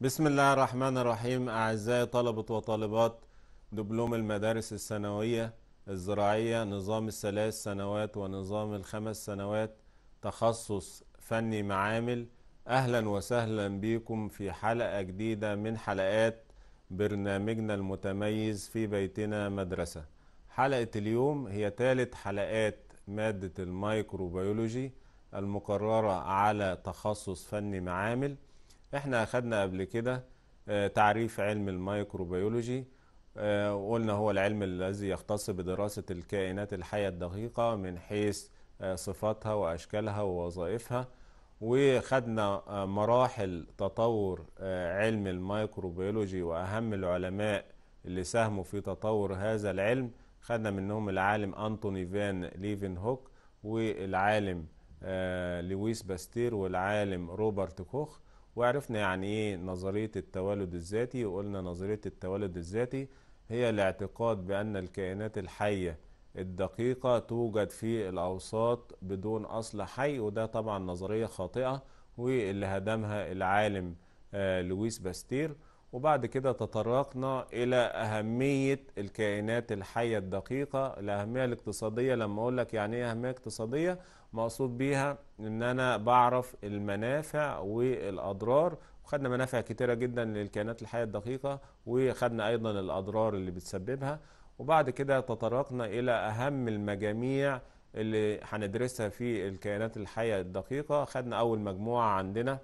بسم الله الرحمن الرحيم أعزائي طلبة وطالبات دبلوم المدارس الثانوية الزراعية نظام الثلاث سنوات ونظام الخمس سنوات تخصص فني معامل أهلا وسهلا بكم في حلقة جديدة من حلقات برنامجنا المتميز في بيتنا مدرسة حلقة اليوم هي ثالث حلقات مادة الميكروبيولوجي المقررة على تخصص فني معامل احنا اخدنا قبل كده آه، تعريف علم الميكروبيولوجي آه، قلنا هو العلم الذي يختص بدراسة الكائنات الحية الدقيقة من حيث آه، صفاتها وأشكالها ووظائفها وخدنا مراحل تطور علم الميكروبيولوجي وأهم العلماء اللي ساهموا في تطور هذا العلم خدنا منهم العالم أنتوني فان ليفن هوك والعالم لويس باستير والعالم روبرت كوخ وعرفنا يعني ايه نظرية التوالد الذاتي وقلنا نظرية التوالد الذاتي هي الاعتقاد بأن الكائنات الحية الدقيقة توجد في الأوساط بدون أصل حي وده طبعا نظرية خاطئة واللي هدمها العالم آه، لويس باستير وبعد كده تطرقنا إلى أهمية الكائنات الحية الدقيقة الأهمية الاقتصادية لما أقول لك يعني إيه أهمية اقتصادية مقصود بيها إن أنا بعرف المنافع والأضرار وخدنا منافع كتيرة جدا للكائنات الحية الدقيقة وخدنا أيضا الأضرار اللي بتسببها وبعد كده تطرقنا إلى أهم المجاميع اللي هندرسها في الكائنات الحية الدقيقة خدنا أول مجموعة عندنا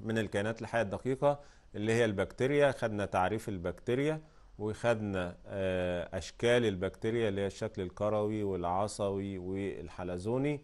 من الكائنات الحية الدقيقة اللي هي البكتيريا خدنا تعريف البكتيريا وخدنا آه، أشكال البكتيريا اللي هي الشكل الكروي والعصوي والحلزوني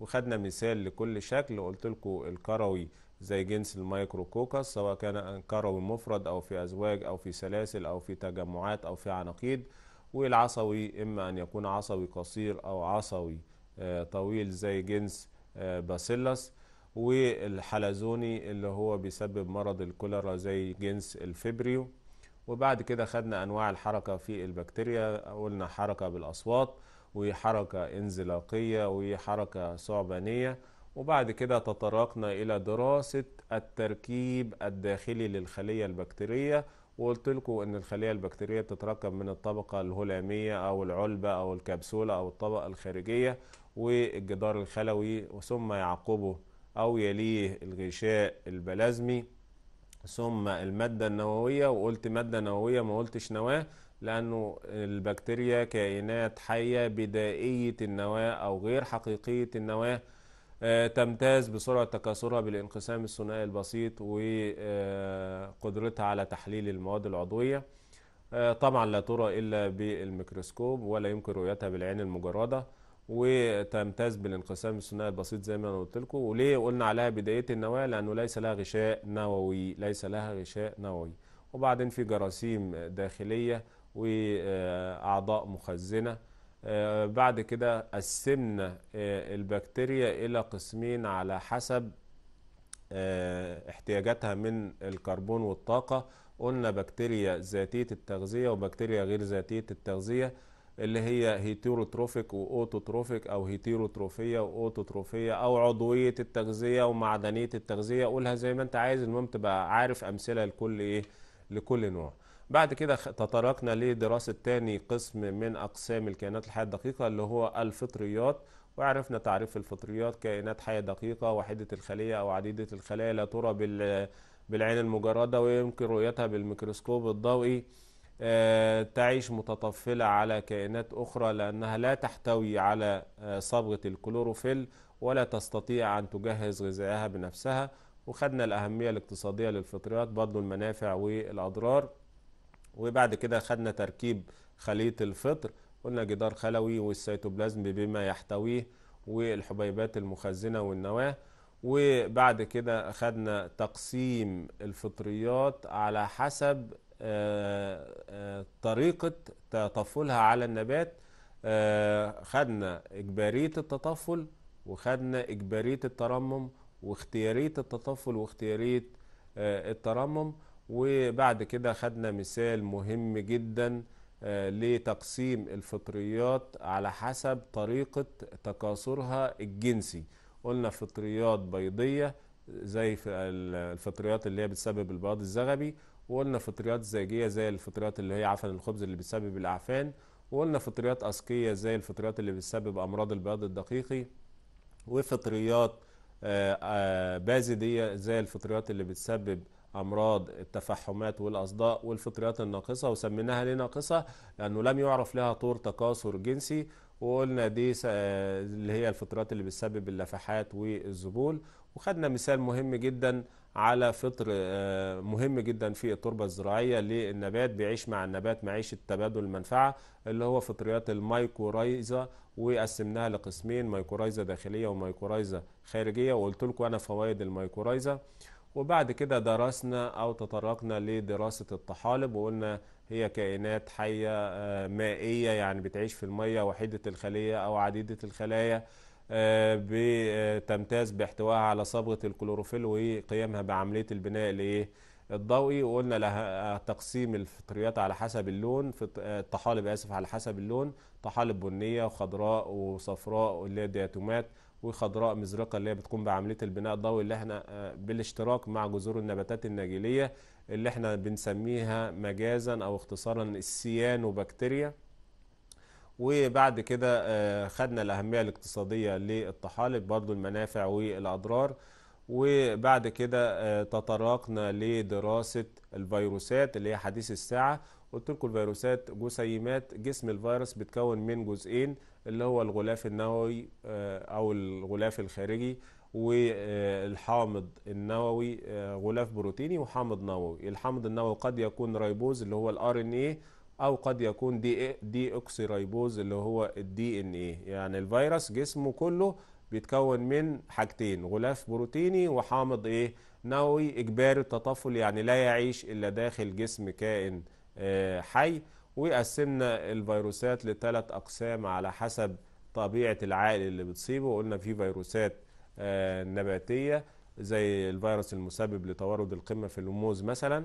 وخدنا مثال لكل شكل قلت لكم الكروي زي جنس الميكروكوكس سواء كان كروي مفرد أو في أزواج أو في سلاسل أو في تجمعات أو في عناقيد والعصوي إما أن يكون عصوي قصير أو عصوي آه، طويل زي جنس آه، باسيلس والحلزوني اللي هو بيسبب مرض الكوليرا زي جنس الفبريو وبعد كده خدنا أنواع الحركة في البكتيريا قلنا حركة بالأصوات وحركة انزلاقية وحركة ثعبانية وبعد كده تطرقنا إلى دراسة التركيب الداخلي للخلية البكتيرية وقلت لكم ان الخليه البكتيريه بتتركب من الطبقه الهلاميه او العلبه او الكبسوله او الطبقه الخارجيه والجدار الخلوي وثم يعقبه أو يليه الغشاء البلازمي ثم المادة النووية وقلت مادة نووية ما قلتش نواة لأنه البكتيريا كائنات حية بدائية النواة أو غير حقيقية النواة آه، تمتاز بسرعة تكاثرها بالانقسام الثنائي البسيط وقدرتها آه، على تحليل المواد العضوية آه، طبعا لا ترى إلا بالميكروسكوب ولا يمكن رؤيتها بالعين المجردة وتمتاز بالانقسام الثنائي البسيط زي ما انا قلت لكم وليه قلنا عليها بدايه النواه لانه ليس لها غشاء نووي ليس لها غشاء نووي وبعدين في جراثيم داخليه واعضاء مخزنه آه، بعد كده قسمنا آه، البكتيريا الى قسمين على حسب آه، احتياجاتها من الكربون والطاقه قلنا بكتيريا ذاتيه التغذيه وبكتيريا غير ذاتيه التغذيه اللي هي هيتيروتروفيك واوتوتروفيك او هيتيروتروفيه واوتوتروفيه او عضويه التغذيه ومعدنيه التغذيه قولها زي ما انت عايز المهم تبقى عارف امثله لكل ايه لكل نوع بعد كده تطرقنا لدراسه تاني قسم من اقسام الكائنات الحيه الدقيقه اللي هو الفطريات وعرفنا تعريف الفطريات كائنات حيه دقيقه وحيده الخليه او عديده الخلايا لا ترى بالعين المجرده ويمكن رؤيتها بالميكروسكوب الضوئي آه، تعيش متطفلة على كائنات أخرى لأنها لا تحتوي على آه، صبغة الكلوروفيل ولا تستطيع أن تجهز غذائها بنفسها وخدنا الأهمية الاقتصادية للفطريات برضو المنافع والأضرار وبعد كده خدنا تركيب خلية الفطر قلنا جدار خلوي والسيتوبلازم بما يحتويه والحبيبات المخزنة والنواة وبعد كده خدنا تقسيم الفطريات على حسب آه، آه، طريقة تطفلها على النبات آه، خدنا إجبارية التطفل وخدنا إجبارية الترمم واختيارية التطفل واختيارية الترمم وبعد كده خدنا مثال مهم جدا لتقسيم الفطريات على حسب طريقة تكاثرها الجنسي قلنا فطريات بيضية زي الفطريات اللي هي بتسبب البياض الزغبي وقلنا فطريات زاجية زي الفطريات اللي هي عفن الخبز اللي بتسبب الاعفان وقلنا فطريات اسكيه زي الفطريات اللي بتسبب امراض البياض الدقيقي وفطريات آه، آه، بازديه زي الفطريات اللي بتسبب امراض التفحمات والاصداء والفطريات الناقصه وسميناها ليه ناقصه لانه لم يعرف لها طور تكاثر جنسي وقلنا دي آه، اللي هي الفطريات اللي بتسبب اللفحات والذبول وخدنا مثال مهم جدا على فطر آه، مهم جدا في التربة الزراعية للنبات بيعيش مع النبات معيشة تبادل المنفعة اللي هو فطريات المايكورايزا وقسمناها لقسمين مايكورايزا داخلية ومايكورايزا خارجية وقلت لكم أنا فوائد المايكورايزا وبعد كده درسنا أو تطرقنا لدراسة الطحالب وقلنا هي كائنات حية آه، مائية يعني بتعيش في المية وحيدة الخلية أو عديدة الخلايا آه، بتمتاز باحتوائها على صبغه الكلوروفيل وقيامها بعمليه البناء الايه الضوئي وقلنا لها تقسيم الفطريات على حسب اللون آه، الطحالب اسف على حسب اللون طحالب بنيه وخضراء وصفراء اللي هي دياتومات وخضراء مزرقه اللي هي بتقوم بعمليه البناء الضوئي اللي احنا آه، بالاشتراك مع جذور النباتات النجيليه اللي احنا بنسميها مجازا او اختصارا السيانوبكتيريا وبعد كده آه، خدنا الأهمية الاقتصادية للطحالب برضو المنافع والأضرار وبعد كده آه، تطرقنا لدراسة الفيروسات اللي هي حديث الساعة قلت لكم الفيروسات جسيمات جسم الفيروس بتكون من جزئين اللي هو الغلاف النووي آه، أو الغلاف الخارجي والحامض النووي غلاف بروتيني وحامض نووي الحامض النووي قد يكون ريبوز اللي هو الار ان ايه او قد يكون دي إيه- دي ريبوز اللي هو الدي ان ايه يعني الفيروس جسمه كله بيتكون من حاجتين غلاف بروتيني وحامض ايه نووي اجباري التطفل يعني لا يعيش الا داخل جسم كائن آه، حي وقسمنا الفيروسات لثلاث اقسام على حسب طبيعه العائله اللي بتصيبه وقلنا في فيروسات آه، نباتيه زي الفيروس المسبب لتورد القمه في اللموز مثلا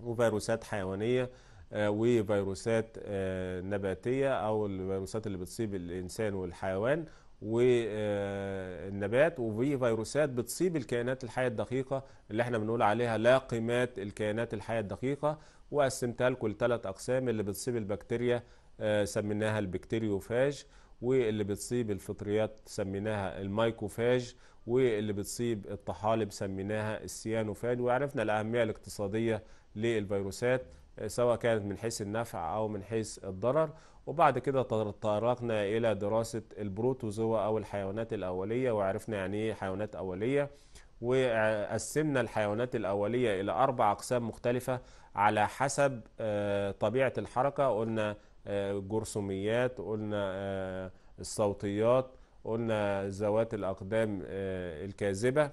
وفيروسات حيوانيه آه، وفيروسات آه، نباتية أو الفيروسات اللي بتصيب الإنسان والحيوان والنبات آه، وفي فيروسات بتصيب الكائنات الحية الدقيقة اللي احنا بنقول عليها لاقمات الكائنات الحية الدقيقة وقسمتها لكم لثلاث أقسام اللي بتصيب البكتيريا سميناها البكتيريوفاج واللي بتصيب الفطريات سميناها المايكوفاج واللي بتصيب الطحالب سميناها السيانوفاج وعرفنا الأهمية الاقتصادية للفيروسات سواء كانت من حيث النفع أو من حيث الضرر وبعد كده تطرقنا إلى دراسة البروتوزوا أو الحيوانات الأولية وعرفنا يعني إيه حيوانات أولية وقسمنا الحيوانات الأولية إلى أربع أقسام مختلفة على حسب آه، طبيعة الحركة قلنا آه، جرثوميات قلنا آه، الصوتيات قلنا ذوات الأقدام الكاذبة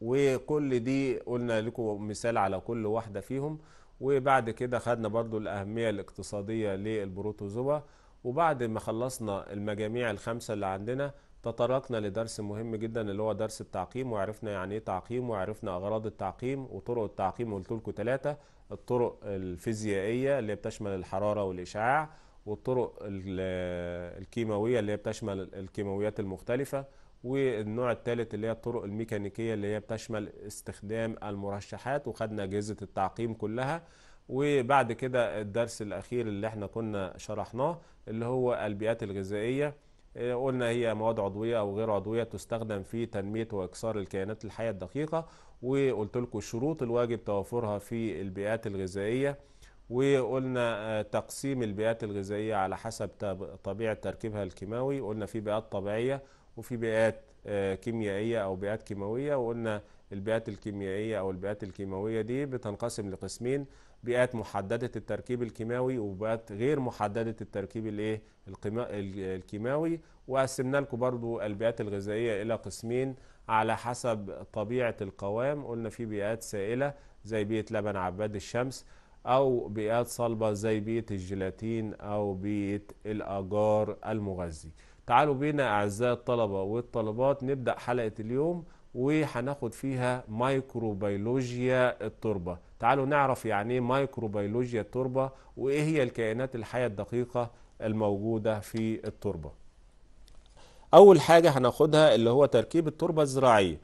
وكل دي قلنا لكم مثال على كل واحدة فيهم وبعد كده خدنا برضو الأهمية الاقتصادية للبروتوزوا وبعد ما خلصنا المجاميع الخمسة اللي عندنا تطرقنا لدرس مهم جدا اللي هو درس التعقيم وعرفنا يعني ايه تعقيم وعرفنا اغراض التعقيم وطرق التعقيم قلت لكم ثلاثه الطرق الفيزيائيه اللي بتشمل الحراره والاشعاع والطرق الكيماويه اللي بتشمل الكيماويات المختلفه والنوع الثالث اللي هي الطرق الميكانيكيه اللي هي بتشمل استخدام المرشحات وخدنا اجهزه التعقيم كلها وبعد كده الدرس الاخير اللي احنا كنا شرحناه اللي هو البيئات الغذائيه آه، قلنا هي مواد عضويه او غير عضويه تستخدم في تنميه واكثار الكائنات الحيه الدقيقه وقلت لكم الشروط الواجب توفرها في البيئات الغذائيه وقلنا آه، تقسيم البيئات الغذائيه على حسب طبيعه تركيبها الكيماوي قلنا في بيئات طبيعيه وفي بيئات آه، كيميائيه او بيئات كيماويه وقلنا البيئات الكيميائيه او البيئات الكيماويه دي بتنقسم لقسمين بيئات محدده التركيب الكيماوي وبيئات غير محدده التركيب الايه الكيماوي وقسمنا لكم برضو البيئات الغذائيه الى قسمين على حسب طبيعه القوام قلنا في بيئات سائله زي بيئه لبن عباد الشمس او بيئات صلبه زي بيئه الجيلاتين او بيئه الاجار المغذي تعالوا بينا أعزائي الطلبة والطلبات نبدأ حلقة اليوم وهناخد فيها مايكروبيولوجيا التربة تعالوا نعرف يعني ايه مايكروبيولوجيا التربة وايه هي الكائنات الحية الدقيقة الموجودة في التربة اول حاجة هناخدها اللي هو تركيب التربة الزراعية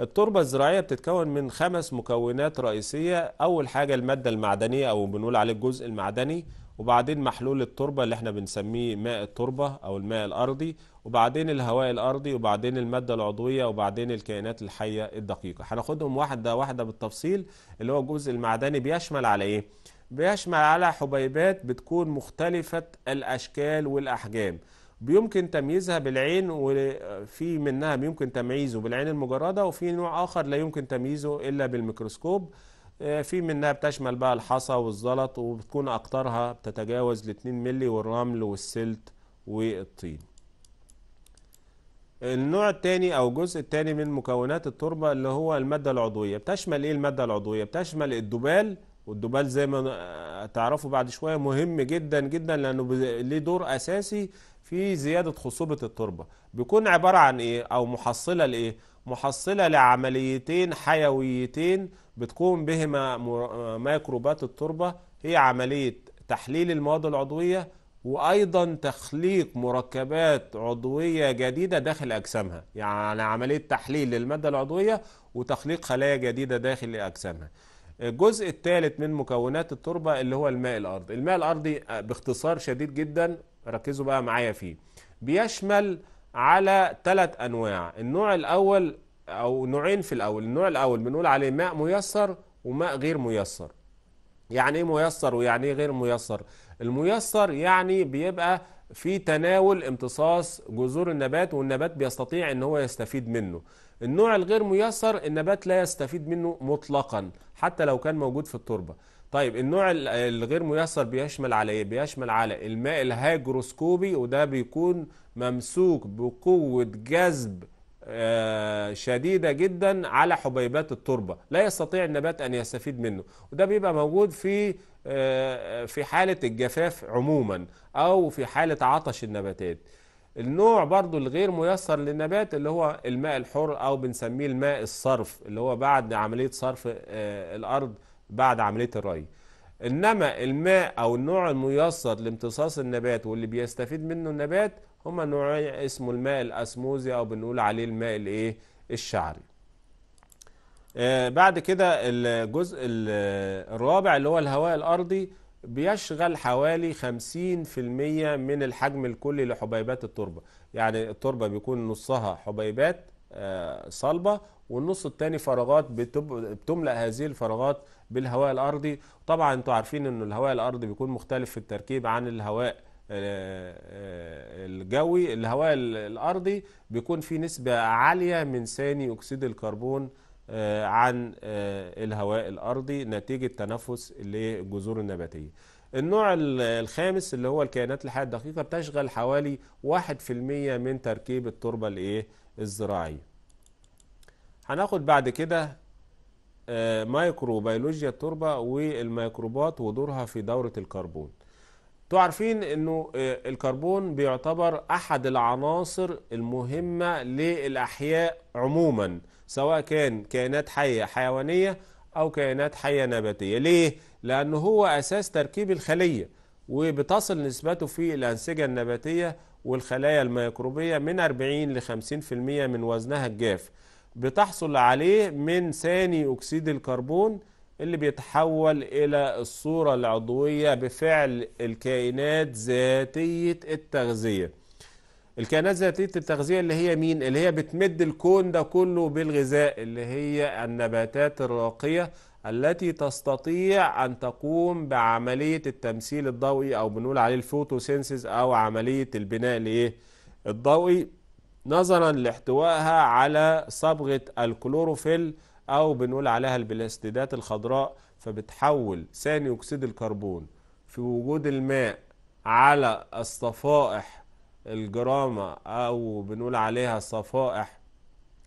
التربة الزراعية بتتكون من خمس مكونات رئيسية اول حاجة المادة المعدنية او بنقول عليه الجزء المعدني وبعدين محلول التربة اللي احنا بنسميه ماء التربة أو الماء الأرضي وبعدين الهواء الأرضي وبعدين المادة العضوية وبعدين الكائنات الحية الدقيقة هناخدهم واحدة واحدة بالتفصيل اللي هو الجزء المعدني بيشمل على إيه؟ بيشمل على حبيبات بتكون مختلفة الأشكال والأحجام بيمكن تمييزها بالعين وفي منها يمكن تمييزه بالعين المجردة وفي نوع آخر لا يمكن تمييزه إلا بالميكروسكوب آه، في منها بتشمل بقى الحصى والزلط وبتكون أقطارها بتتجاوز 2 مللي والرمل والسلت والطين النوع الثاني أو الجزء الثاني من مكونات التربة اللي هو المادة العضوية بتشمل إيه المادة العضوية؟ بتشمل الدبال والدبال زي ما آه، تعرفوا بعد شوية مهم جدا جدا لأنه ليه دور أساسي في زيادة خصوبة التربة بيكون عبارة عن إيه أو محصلة لإيه؟ محصلة لعمليتين حيويتين بتقوم بهما ميكروبات التربة هي عملية تحليل المواد العضوية وأيضا تخليق مركبات عضوية جديدة داخل أجسامها يعني عملية تحليل للمادة العضوية وتخليق خلايا جديدة داخل أجسامها الجزء الثالث من مكونات التربة اللي هو الماء الأرضي الماء الأرضي آه، باختصار شديد جدا ركزوا بقى معايا فيه بيشمل على ثلاث انواع النوع الاول او نوعين في الاول النوع الاول بنقول عليه ماء ميسر وماء غير ميسر يعني ايه ميسر ويعني ايه غير ميسر الميسر يعني بيبقى في تناول امتصاص جذور النبات والنبات بيستطيع ان هو يستفيد منه النوع الغير ميسر النبات لا يستفيد منه مطلقا حتى لو كان موجود في التربه طيب النوع الغير ميسر بيشمل على ايه بيشمل على الماء الهيجروسكوبي وده بيكون ممسوك بقوة جذب آه، شديدة جدا على حبيبات التربة لا يستطيع النبات أن يستفيد منه وده بيبقى موجود في آه، في حالة الجفاف عموما أو في حالة عطش النباتات النوع برضو الغير ميسر للنبات اللي هو الماء الحر أو بنسميه الماء الصرف اللي هو بعد عملية صرف آه، الأرض بعد عملية الري إنما الماء أو النوع الميسر لامتصاص النبات واللي بيستفيد منه النبات هما نوعين اسمه الماء الأسموزي أو بنقول عليه الماء الإيه الشعري آه بعد كده الجزء الرابع اللي هو الهواء الأرضي بيشغل حوالي 50% من الحجم الكلي لحبيبات التربة يعني التربة بيكون نصها حبيبات آه صلبة والنص التاني فراغات بتملأ هذه الفراغات بالهواء الارضي طبعا انتوا عارفين ان الهواء الارضي بيكون مختلف في التركيب عن الهواء آه، آه، الجوي الهواء الارضي بيكون فيه نسبه عاليه من ثاني اكسيد الكربون آه، عن الهواء الارضي نتيجه تنفس للجذور النباتيه النوع الخامس اللي هو الكائنات الحية الدقيقة بتشغل حوالي 1% من تركيب التربة الايه الزراعية هناخد بعد كده آه، مايكروبيولوجيا التربه والميكروبات ودورها في دوره الكربون تعرفين انه آه، الكربون بيعتبر احد العناصر المهمه للاحياء عموما سواء كان كائنات حيه حيوانيه او كائنات حيه نباتيه ليه لانه هو اساس تركيب الخليه وبتصل نسبته في الانسجه النباتيه والخلايا الميكروبيه من 40 ل 50% من وزنها الجاف بتحصل عليه من ثاني أكسيد الكربون اللي بيتحول إلى الصورة العضوية بفعل الكائنات ذاتية التغذية الكائنات ذاتية التغذية اللي هي مين؟ اللي هي بتمد الكون ده كله بالغذاء اللي هي النباتات الراقية التي تستطيع أن تقوم بعملية التمثيل الضوئي أو بنقول عليه الفوتوسينسيس أو عملية البناء الضوئي نظرا لاحتوائها على صبغة الكلوروفيل أو بنقول عليها البلاستيدات الخضراء فبتحول ثاني أكسيد الكربون في وجود الماء على الصفائح الجرامة أو بنقول عليها صفائح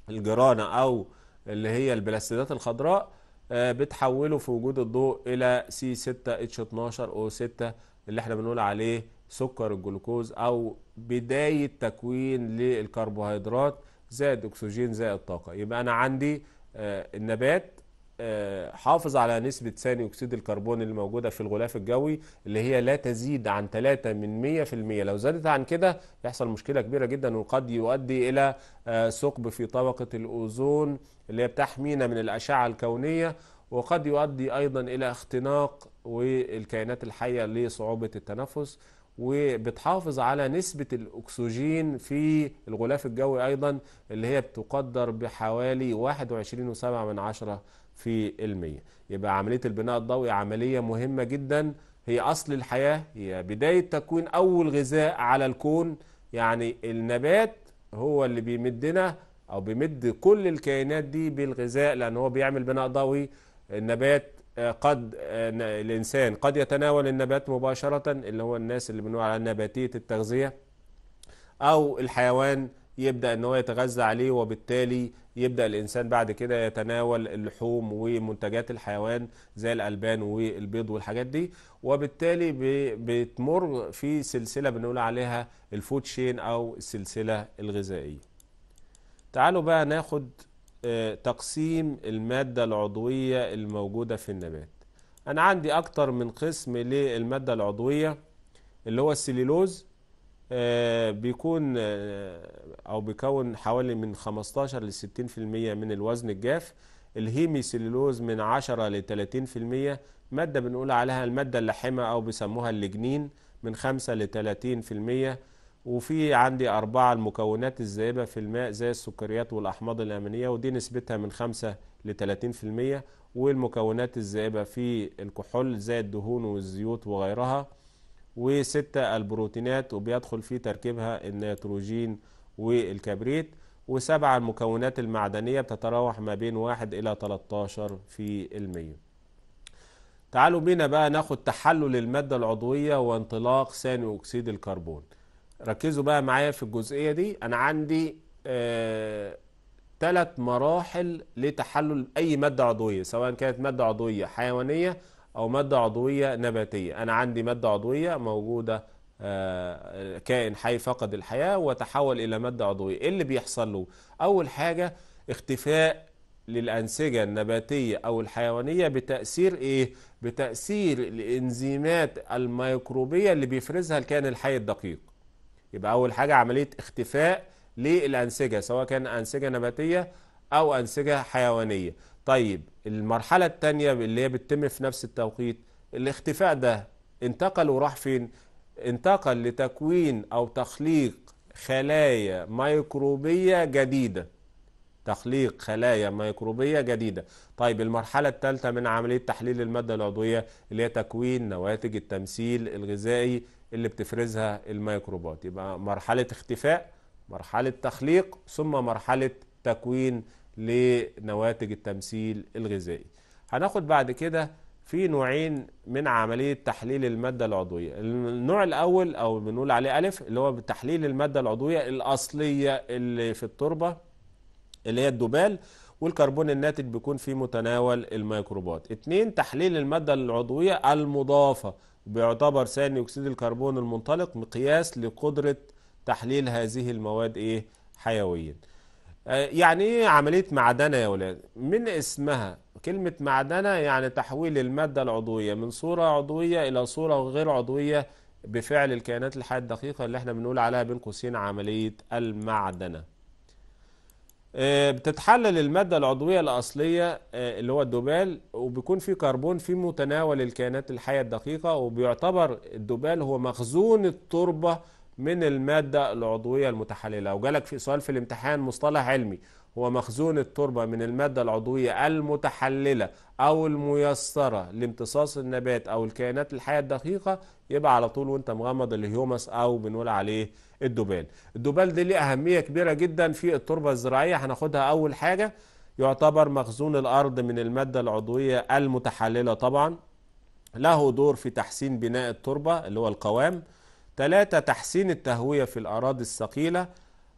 الجرانة أو اللي هي البلاستيدات الخضراء آه، بتحوله في وجود الضوء إلى سي 6 اتش 12 او 6 اللي احنا بنقول عليه سكر الجلوكوز او بدايه تكوين للكربوهيدرات زائد اكسجين زائد طاقه يبقى انا عندي آه، النبات آه، حافظ على نسبة ثاني أكسيد الكربون اللي موجودة في الغلاف الجوي اللي هي لا تزيد عن 3 من 100% لو زادت عن كده يحصل مشكلة كبيرة جدا وقد يؤدي إلى آه، ثقب في طبقة الأوزون اللي هي بتحمينا من الأشعة الكونية وقد يؤدي أيضا إلى اختناق والكائنات الحية لصعوبة التنفس وبتحافظ على نسبة الأكسجين في الغلاف الجوي أيضا اللي هي بتقدر بحوالي 21.7 من عشرة في المية يبقى عملية البناء الضوئي عملية مهمة جدا هي أصل الحياة هي بداية تكوين أول غذاء على الكون يعني النبات هو اللي بيمدنا أو بيمد كل الكائنات دي بالغذاء لأن هو بيعمل بناء ضوئي النبات قد آه، الإنسان قد يتناول النبات مباشرة اللي هو الناس اللي بنقول على نباتية التغذية أو الحيوان يبدأ أن هو يتغذى عليه وبالتالي يبدأ الإنسان بعد كده يتناول اللحوم ومنتجات الحيوان زي الألبان والبيض والحاجات دي وبالتالي بتمر في سلسلة بنقول عليها الفود شين أو السلسلة الغذائية تعالوا بقى ناخد آه، تقسيم المادة العضوية الموجودة في النبات أنا عندي أكتر من قسم للمادة العضوية اللي هو السليلوز آه، بيكون آه، أو بيكون حوالي من 15 ل 60% من الوزن الجاف الهيمي سليلوز من 10 ل 30% مادة بنقول عليها المادة اللحمة أو بيسموها اللجنين من 5 ل 30% وفي عندي أربعة المكونات الذائبة في الماء زي السكريات والأحماض الأمينية ودي نسبتها من 5 ل 30% والمكونات الذائبة في الكحول زي الدهون والزيوت وغيرها وستة البروتينات وبيدخل في تركيبها النيتروجين والكبريت وسبعة المكونات المعدنية بتتراوح ما بين واحد إلى 13 في المية تعالوا بينا بقى ناخد تحلل المادة العضوية وانطلاق ثاني أكسيد الكربون ركزوا بقى معايا في الجزئية دي أنا عندي ثلاث آه، مراحل لتحلل أي مادة عضوية سواء كانت مادة عضوية حيوانية أو مادة عضوية نباتية أنا عندي مادة عضوية موجودة آه، كائن حي فقد الحياة وتحول إلى مادة عضوية إيه اللي بيحصل له؟ أول حاجة اختفاء للأنسجة النباتية أو الحيوانية بتأثير إيه؟ بتأثير الإنزيمات الميكروبية اللي بيفرزها الكائن الحي الدقيق يبقى أول حاجة عملية اختفاء للأنسجة سواء كان أنسجة نباتية أو أنسجة حيوانية طيب المرحلة الثانية اللي هي بتتم في نفس التوقيت الاختفاء ده انتقل وراح فين؟ انتقل لتكوين أو تخليق خلايا ميكروبية جديدة تخليق خلايا ميكروبية جديدة طيب المرحلة الثالثة من عملية تحليل المادة العضوية اللي هي تكوين نواتج التمثيل الغذائي اللي بتفرزها الميكروبات يبقى مرحلة اختفاء مرحلة تخليق ثم مرحلة تكوين لنواتج التمثيل الغذائي هناخد بعد كده في نوعين من عملية تحليل المادة العضوية النوع الأول أو بنقول عليه ألف اللي هو بتحليل المادة العضوية الأصلية اللي في التربة اللي هي الدبال والكربون الناتج بيكون في متناول الميكروبات اتنين تحليل المادة العضوية المضافة بيعتبر ثاني اكسيد الكربون المنطلق مقياس لقدره تحليل هذه المواد ايه حيويا آه، يعني ايه عمليه معدنه يا ولاد من اسمها كلمه معدنه يعني تحويل الماده العضويه من صوره عضويه الى صوره غير عضويه بفعل الكائنات الحيه الدقيقه اللي احنا بنقول عليها بين قوسين عمليه المعدنه آه، بتتحلل المادة العضوية الأصلية آه، اللي هو الدوبال وبيكون في كربون في متناول الكائنات الحية الدقيقة وبيعتبر الدوبال هو مخزون التربة من المادة العضوية المتحللة وجالك في سؤال في الامتحان مصطلح علمي هو مخزون التربة من المادة العضوية المتحللة أو الميسرة لامتصاص النبات أو الكائنات الحية الدقيقة يبقى على طول وأنت مغمض الهيومس أو بنقول عليه الدبال. الدبال دي ليه أهمية كبيرة جدا في التربة الزراعية هناخدها أول حاجة يعتبر مخزون الأرض من المادة العضوية المتحللة طبعا له دور في تحسين بناء التربة اللي هو القوام ثلاثة تحسين التهوية في الأراضي الثقيلة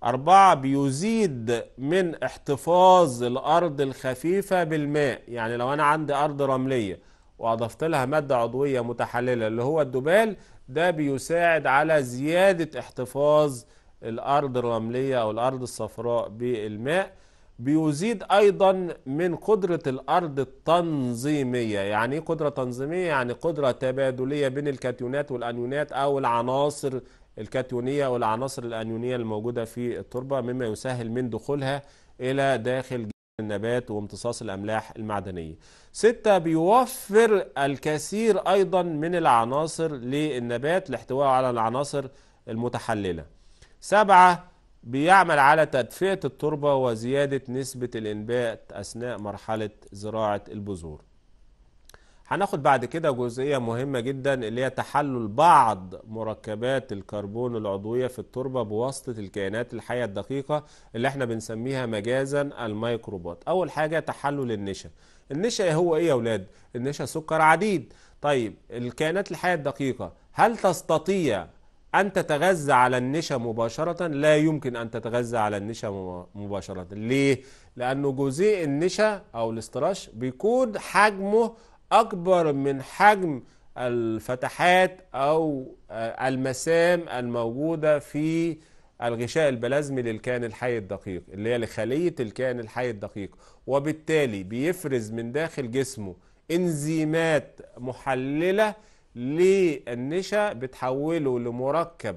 أربعة بيزيد من احتفاظ الأرض الخفيفة بالماء يعني لو أنا عندي أرض رملية وأضفت لها مادة عضوية متحللة اللي هو الدبال ده بيساعد على زيادة احتفاظ الأرض الرملية أو الأرض الصفراء بالماء بيزيد أيضا من قدرة الأرض التنظيمية يعني إيه قدرة تنظيمية؟ يعني قدرة تبادلية بين الكاتيونات والأنيونات أو العناصر الكاتيونية والعناصر الأنيونية الموجودة في التربة مما يسهل من دخولها إلى داخل النبات وامتصاص الأملاح المعدنية ستة بيوفر الكثير أيضا من العناصر للنبات لاحتوائه على العناصر المتحللة سبعة بيعمل على تدفئة التربة وزيادة نسبة الإنبات أثناء مرحلة زراعة البذور هناخد بعد كده جزئية مهمة جدا اللي هي تحلل بعض مركبات الكربون العضوية في التربة بواسطة الكائنات الحية الدقيقة اللي احنا بنسميها مجازا الميكروبات أول حاجة تحلل النشا النشا هو ايه يا ولاد؟ النشا سكر عديد طيب الكائنات الحية الدقيقة هل تستطيع أن تتغذى على النشا مباشرة؟ لا يمكن أن تتغذى على النشا مباشرة ليه؟ لأنه جزيء النشا أو الاستراش بيكون حجمه أكبر من حجم الفتحات أو المسام الموجودة في الغشاء البلازمي للكائن الحي الدقيق اللي هي لخلية الكائن الحي الدقيق وبالتالي بيفرز من داخل جسمه انزيمات محللة للنشا بتحوله لمركب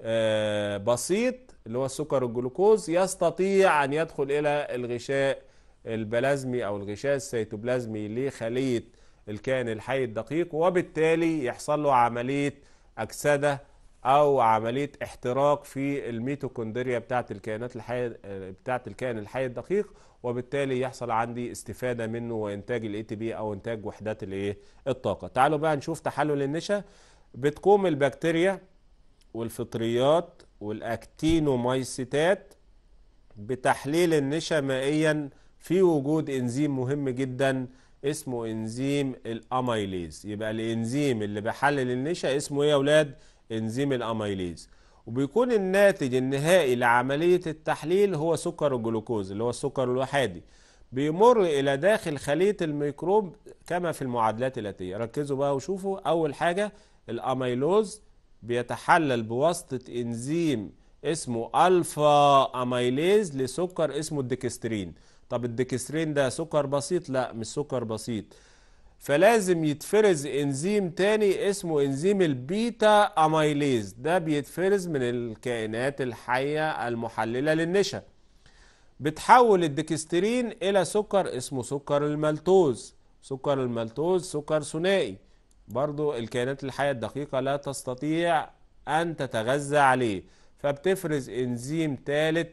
آه، بسيط اللي هو السكر الجلوكوز يستطيع أن يدخل إلى الغشاء البلازمي أو الغشاء السيتوبلازمي لخلية الكائن الحي الدقيق وبالتالي يحصل له عملية أكسدة أو عملية احتراق في الميتوكوندريا بتاعة الكائنات الحية بتاعة الكائن الحي الدقيق وبالتالي يحصل عندي استفادة منه وإنتاج الاي تي بي أو إنتاج وحدات الايه الطاقة تعالوا بقى نشوف تحلل النشا بتقوم البكتيريا والفطريات والأكتينومايسيتات بتحليل النشا مائيا في وجود انزيم مهم جدا اسمه انزيم الاميليز يبقى الانزيم اللي بيحلل النشا اسمه ايه يا اولاد انزيم الاميليز وبيكون الناتج النهائي لعملية التحليل هو سكر الجلوكوز اللي هو السكر الوحادي بيمر إلى داخل خلية الميكروب كما في المعادلات الآتية ركزوا بقى وشوفوا أول حاجة الأميلوز بيتحلل بواسطة إنزيم اسمه ألفا أميليز لسكر اسمه الديكسترين طب الدكسترين ده سكر بسيط لا مش سكر بسيط فلازم يتفرز انزيم تاني اسمه انزيم البيتا اميليز ده بيتفرز من الكائنات الحية المحللة للنشا بتحول الدكسترين الى سكر اسمه سكر المالتوز سكر المالتوز سكر ثنائي برضو الكائنات الحية الدقيقة لا تستطيع أن تتغذى عليه فبتفرز إنزيم ثالث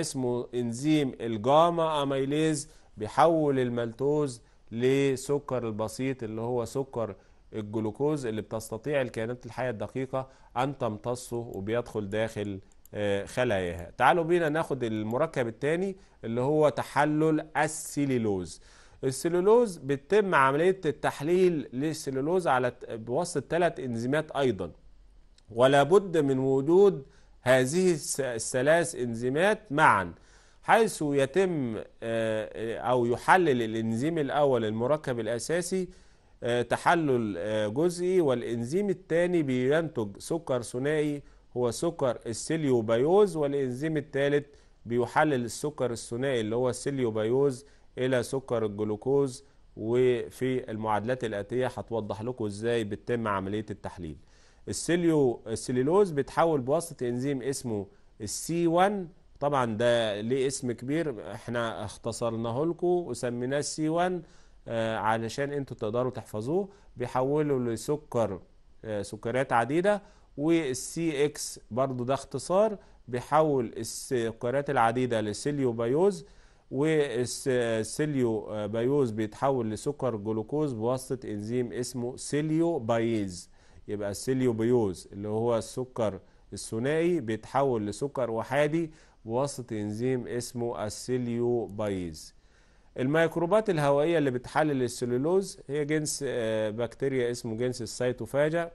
اسمه انزيم الجاما اميليز بيحول المالتوز لسكر البسيط اللي هو سكر الجلوكوز اللي بتستطيع الكائنات الحية الدقيقة أن تمتصه وبيدخل داخل آه، خلاياها تعالوا بينا ناخد المركب الثاني اللي هو تحلل السيلولوز السيلولوز بتتم عملية التحليل للسيلولوز على بواسطة ثلاث انزيمات أيضا ولا بد من وجود هذه الثلاث انزيمات معا حيث يتم آه، أو يحلل الإنزيم الأول المركب الأساسي آه، تحلل آه، جزئي والإنزيم الثاني بينتج سكر ثنائي هو سكر السليوبيوز والإنزيم الثالث بيحلل السكر الثنائي اللي هو السليوبيوز إلى سكر الجلوكوز وفي المعادلات الآتية هتوضح لكم إزاي بتتم عملية التحليل السيليو السليلوز بيتحول بواسطه انزيم اسمه السي 1 طبعا ده ليه اسم كبير احنا اختصرناه لكم وسميناه السي 1 آه، علشان انتوا تقدروا تحفظوه بيحوله لسكر آه، سكريات عديده والسي اكس برضو ده اختصار بيحول السكريات العديده بايوز والسيليو آه، بايوز بيتحول لسكر جلوكوز بواسطه انزيم اسمه سيليوبايز يبقى السليوبيوز اللي هو السكر الثنائي بيتحول لسكر وحادي بواسطة إنزيم اسمه السليوبايز الميكروبات الهوائية اللي بتحلل السلولوز هي جنس آه، بكتيريا اسمه جنس السيتوفاجا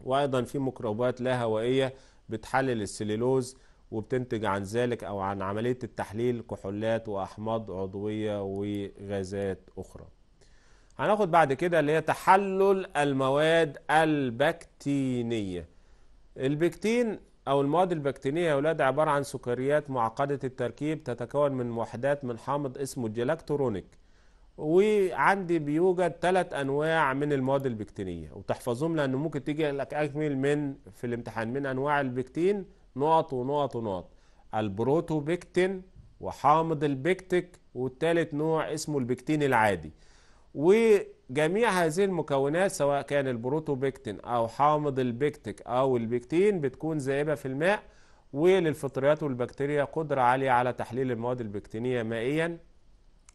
وأيضا في ميكروبات لا هوائية بتحلل السلولوز وبتنتج عن ذلك أو عن عملية التحليل كحولات وأحماض عضوية وغازات أخرى هناخد بعد كده اللي هي تحلل المواد البكتينية البكتين أو المواد البكتينية يا أولاد عبارة عن سكريات معقدة التركيب تتكون من وحدات من حامض اسمه الجلاكترونيك وعندي بيوجد ثلاث أنواع من المواد البكتينية وتحفظهم لأنه ممكن تيجي لك أكمل من في الامتحان من أنواع البكتين نقط ونقط ونقط البروتوبكتين وحامض البكتيك والتالت نوع اسمه البكتين العادي وجميع هذه المكونات سواء كان البروتوبيكتين أو حامض البيكتيك أو البكتين بتكون ذائبة في الماء وللفطريات والبكتيريا قدرة عالية على تحليل المواد البكتينية مائيا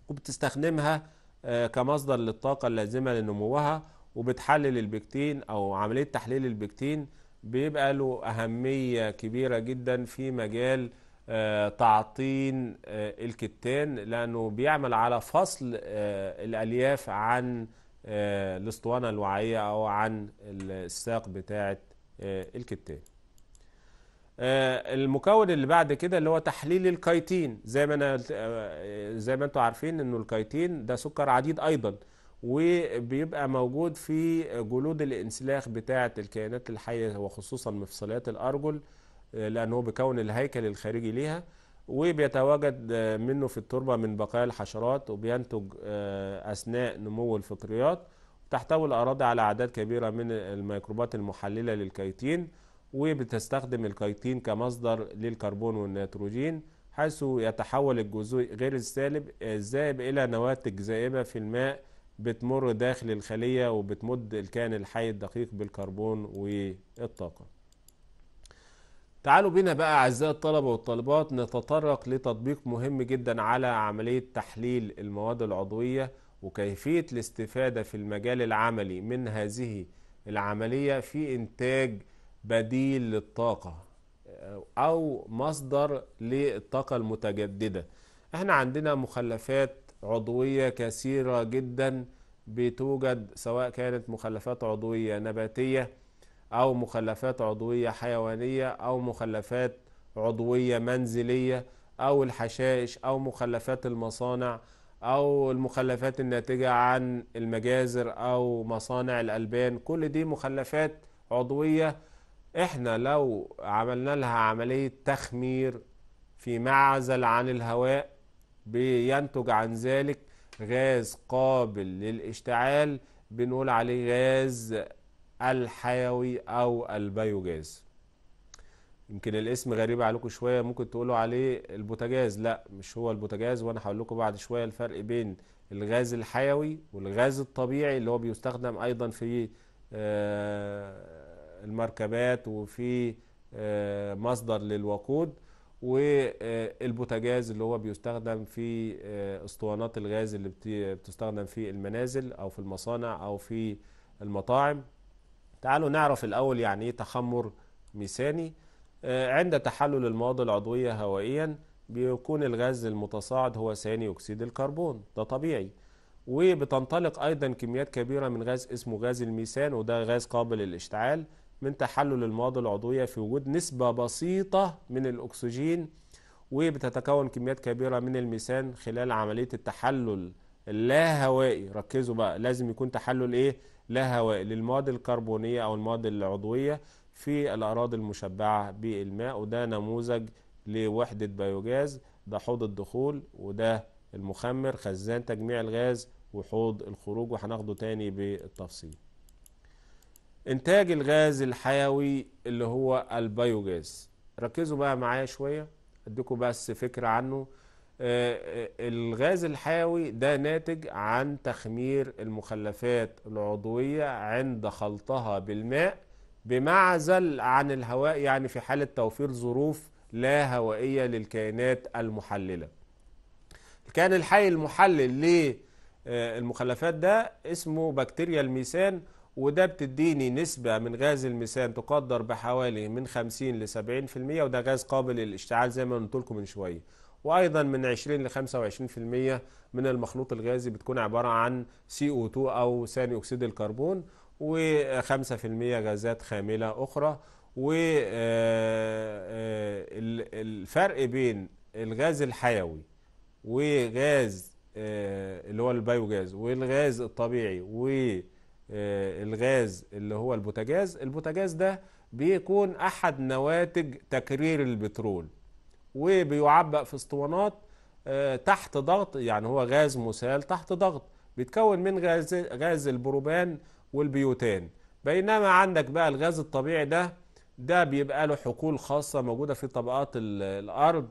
وبتستخدمها آه، كمصدر للطاقة اللازمة لنموها وبتحلل البكتين أو عملية تحليل البكتين بيبقى له أهمية كبيرة جدا في مجال آه، تعطين آه، الكتان لأنه بيعمل على فصل آه، الألياف عن الاسطوانة الوعية أو عن الساق بتاعة الكتان المكون اللي بعد كده اللي هو تحليل الكيتين زي ما انا زي ما انتم عارفين انه الكيتين ده سكر عديد ايضا وبيبقى موجود في جلود الانسلاخ بتاعه الكائنات الحيه وخصوصا مفصلات الارجل لأنه بيكون الهيكل الخارجي ليها وبيتواجد آه، منه في التربة من بقايا الحشرات وبينتج آه، أثناء نمو الفطريات تحتوي الأراضي على أعداد كبيرة من الميكروبات المحللة للكيتين وبتستخدم الكيتين كمصدر للكربون والنيتروجين حيث يتحول الجزء غير السالب الذائب إلى نواتج ذائبة في الماء بتمر داخل الخلية وبتمد الكائن الحي الدقيق بالكربون والطاقة تعالوا بنا بقى أعزائي الطلبة والطالبات نتطرق لتطبيق مهم جدا على عملية تحليل المواد العضوية وكيفية الاستفادة في المجال العملي من هذه العملية في إنتاج بديل للطاقة أو مصدر للطاقة المتجددة احنا عندنا مخلفات عضوية كثيرة جدا بتوجد سواء كانت مخلفات عضوية نباتية أو مخلفات عضوية حيوانية أو مخلفات عضوية منزلية أو الحشائش أو مخلفات المصانع أو المخلفات الناتجة عن المجازر أو مصانع الألبان كل دي مخلفات عضوية احنا لو عملنا لها عملية تخمير في معزل عن الهواء بينتج عن ذلك غاز قابل للاشتعال بنقول عليه غاز الحيوي أو البيوجاز يمكن الاسم غريب عليكم شوية ممكن تقولوا عليه البوتاجاز لا مش هو البوتاجاز وأنا هقول لكم بعد شوية الفرق بين الغاز الحيوي والغاز الطبيعي اللي هو بيستخدم أيضا في آه، المركبات وفي آه، مصدر للوقود والبوتاجاز اللي هو بيستخدم في آه، اسطوانات الغاز اللي بتستخدم في المنازل او في المصانع او في المطاعم تعالوا نعرف الأول يعني إيه تخمر ميثاني آه، عند تحلل المواد العضوية هوائيا بيكون الغاز المتصاعد هو ثاني أكسيد الكربون ده طبيعي وبتنطلق أيضا كميات كبيرة من غاز اسمه غاز الميثان وده غاز قابل للاشتعال من تحلل المواد العضوية في وجود نسبة بسيطة من الأكسجين وبتتكون كميات كبيرة من الميثان خلال عملية التحلل اللا هوائي ركزوا بقى لازم يكون تحلل ايه لا هوائي للمواد الكربونية او المواد العضوية في الأراضي المشبعة بالماء وده نموذج لوحدة بيوجاز ده حوض الدخول وده المخمر خزان تجميع الغاز وحوض الخروج وهناخده تاني بالتفصيل انتاج الغاز الحيوي اللي هو البيوجاز ركزوا بقى معايا شوية اديكم بس فكرة عنه آه، آه، الغاز الحيوي ده ناتج عن تخمير المخلفات العضوية عند خلطها بالماء بمعزل عن الهواء يعني في حالة توفير ظروف لا هوائية للكائنات المحللة الكائن الحي المحلل للمخلفات ده اسمه بكتيريا الميثان وده بتديني نسبة من غاز الميثان تقدر بحوالي من 50 ل 70% وده غاز قابل للاشتعال زي ما قلت لكم من شوية وايضا من 20 ل 25% من المخلوط الغازي بتكون عباره عن CO2 او ثاني اكسيد الكربون و5% غازات خامله اخرى والفرق آه، آه، بين الغاز الحيوي وغاز آه، اللي هو البيوغاز والغاز الطبيعي والغاز اللي هو البوتاجاز البوتاجاز ده بيكون احد نواتج تكرير البترول وبيعبأ في اسطوانات آه، تحت ضغط يعني هو غاز مسال تحت ضغط بيتكون من غاز غاز البروبان والبيوتان بينما عندك بقى الغاز الطبيعي ده ده بيبقى له حقول خاصة موجودة في طبقات الأرض آه،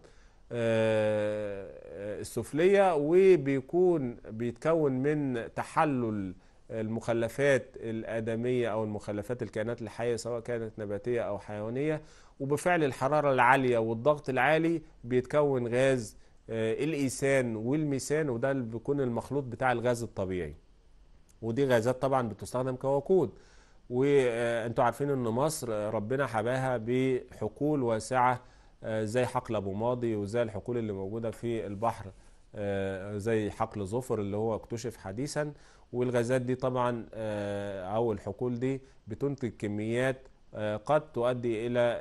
آه، السفلية وبيكون بيتكون من تحلل المخلفات الآدمية أو المخلفات الكائنات الحية سواء كانت نباتية أو حيوانية وبفعل الحرارة العالية والضغط العالي بيتكون غاز آه، الإيسان والميسان وده اللي بيكون المخلوط بتاع الغاز الطبيعي ودي غازات طبعا بتستخدم كوقود وانتوا عارفين ان مصر آه، ربنا حباها بحقول واسعة آه، زي حقل ابو ماضي وزي الحقول اللي موجودة في البحر زي حقل ظفر اللي هو اكتشف حديثا والغازات دي طبعا او الحقول دي بتنتج كميات آه، قد تؤدي إلى